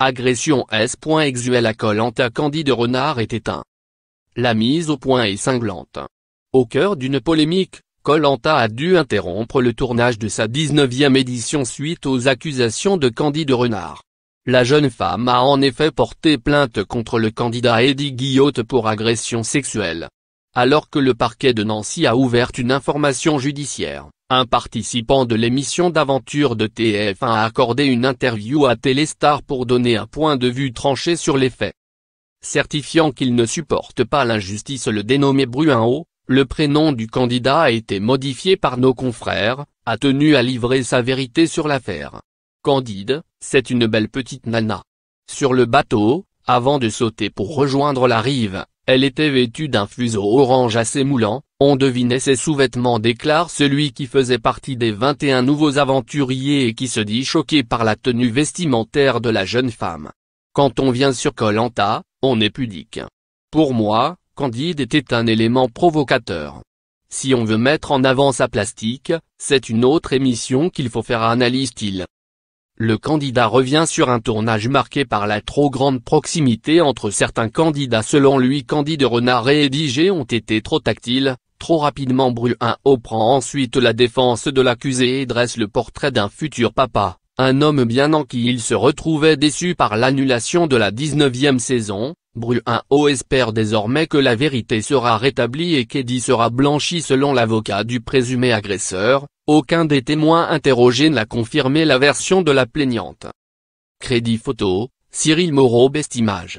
Agression S.exuel à Colanta Candide Renard est éteint. La mise au point est cinglante. Au cœur d'une polémique, Colanta a dû interrompre le tournage de sa 19e édition suite aux accusations de Candide Renard. La jeune femme a en effet porté plainte contre le candidat Eddie Guillotte pour agression sexuelle. Alors que le parquet de Nancy a ouvert une information judiciaire. Un participant de l'émission d'aventure de TF1 a accordé une interview à Téléstar pour donner un point de vue tranché sur les faits. Certifiant qu'il ne supporte pas l'injustice le dénommé Bruinot, le prénom du candidat a été modifié par nos confrères, a tenu à livrer sa vérité sur l'affaire. Candide, c'est une belle petite nana. Sur le bateau, avant de sauter pour rejoindre la rive, elle était vêtue d'un fuseau orange assez moulant, on devinait ses sous-vêtements déclare celui qui faisait partie des 21 nouveaux aventuriers et qui se dit choqué par la tenue vestimentaire de la jeune femme. Quand on vient sur Colanta, on est pudique. Pour moi, Candide était un élément provocateur. Si on veut mettre en avant sa plastique, c'est une autre émission qu'il faut faire analyse-t-il. Le candidat revient sur un tournage marqué par la trop grande proximité entre certains candidats selon lui Candide Renard et Edigé ont été trop tactiles, Trop rapidement Bruin prend ensuite la défense de l'accusé et dresse le portrait d'un futur papa, un homme bien en qui il se retrouvait déçu par l'annulation de la 19e saison, Bruin espère désormais que la vérité sera rétablie et qu'Eddie sera blanchi selon l'avocat du présumé agresseur, aucun des témoins interrogés n'a confirmé la version de la plaignante. Crédit photo, Cyril Moreau Bestimage